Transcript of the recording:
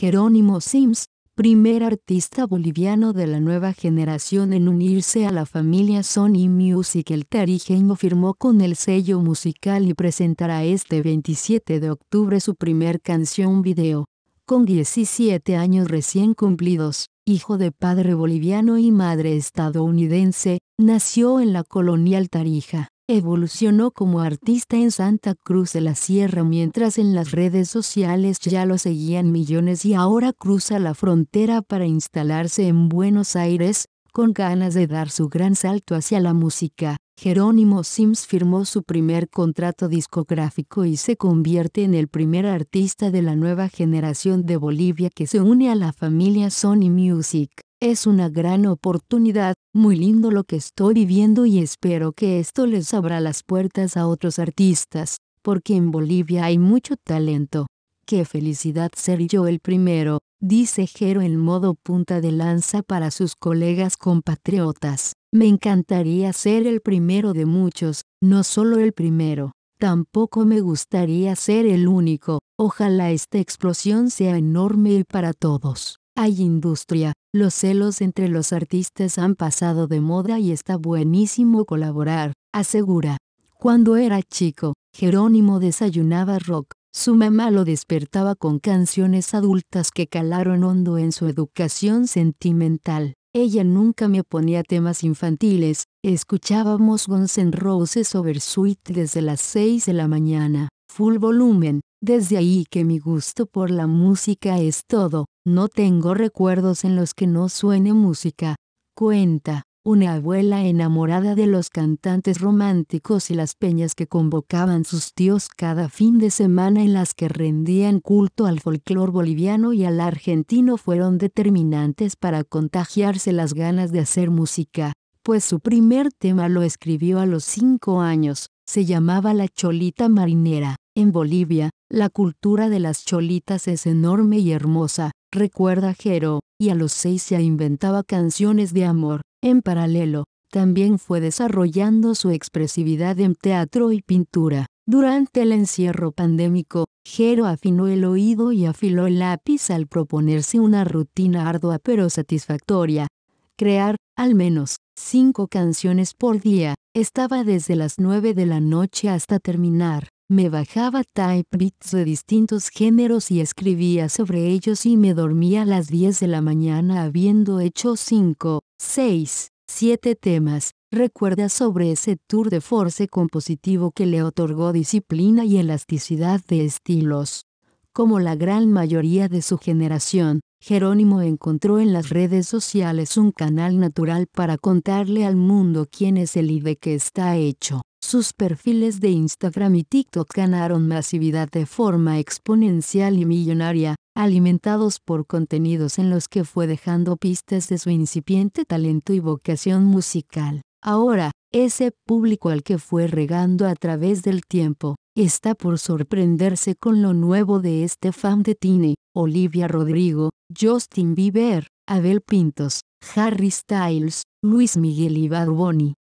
Jerónimo Sims, primer artista boliviano de la nueva generación en unirse a la familia Sony Music. El tarijeño firmó con el sello musical y presentará este 27 de octubre su primer canción video. Con 17 años recién cumplidos, hijo de padre boliviano y madre estadounidense, nació en la colonial Tarija. Evolucionó como artista en Santa Cruz de la Sierra mientras en las redes sociales ya lo seguían millones y ahora cruza la frontera para instalarse en Buenos Aires, con ganas de dar su gran salto hacia la música, Jerónimo Sims firmó su primer contrato discográfico y se convierte en el primer artista de la nueva generación de Bolivia que se une a la familia Sony Music. Es una gran oportunidad, muy lindo lo que estoy viviendo y espero que esto les abra las puertas a otros artistas, porque en Bolivia hay mucho talento. Qué felicidad ser yo el primero, dice Jero en modo punta de lanza para sus colegas compatriotas. Me encantaría ser el primero de muchos, no solo el primero. Tampoco me gustaría ser el único. Ojalá esta explosión sea enorme y para todos. Hay industria, los celos entre los artistas han pasado de moda y está buenísimo colaborar, asegura. Cuando era chico, Jerónimo desayunaba rock, su mamá lo despertaba con canciones adultas que calaron hondo en su educación sentimental. Ella nunca me ponía temas infantiles, escuchábamos Guns N' Roses desde las 6 de la mañana, full volumen, desde ahí que mi gusto por la música es todo, no tengo recuerdos en los que no suene música, cuenta, una abuela enamorada de los cantantes románticos y las peñas que convocaban sus tíos cada fin de semana en las que rendían culto al folclor boliviano y al argentino fueron determinantes para contagiarse las ganas de hacer música, pues su primer tema lo escribió a los cinco años, se llamaba La Cholita Marinera. En Bolivia, la cultura de las cholitas es enorme y hermosa, recuerda Jero, y a los seis se inventaba canciones de amor. En paralelo, también fue desarrollando su expresividad en teatro y pintura. Durante el encierro pandémico, Jero afinó el oído y afiló el lápiz al proponerse una rutina ardua pero satisfactoria. Crear, al menos, cinco canciones por día, estaba desde las nueve de la noche hasta terminar. Me bajaba type beats de distintos géneros y escribía sobre ellos y me dormía a las 10 de la mañana habiendo hecho 5, 6, 7 temas. Recuerda sobre ese tour de force compositivo que le otorgó disciplina y elasticidad de estilos. Como la gran mayoría de su generación, Jerónimo encontró en las redes sociales un canal natural para contarle al mundo quién es el y de qué está hecho. Sus perfiles de Instagram y TikTok ganaron masividad de forma exponencial y millonaria, alimentados por contenidos en los que fue dejando pistas de su incipiente talento y vocación musical. Ahora, ese público al que fue regando a través del tiempo, está por sorprenderse con lo nuevo de este fan de Tine, Olivia Rodrigo, Justin Bieber, Abel Pintos, Harry Styles, Luis Miguel y Barboni.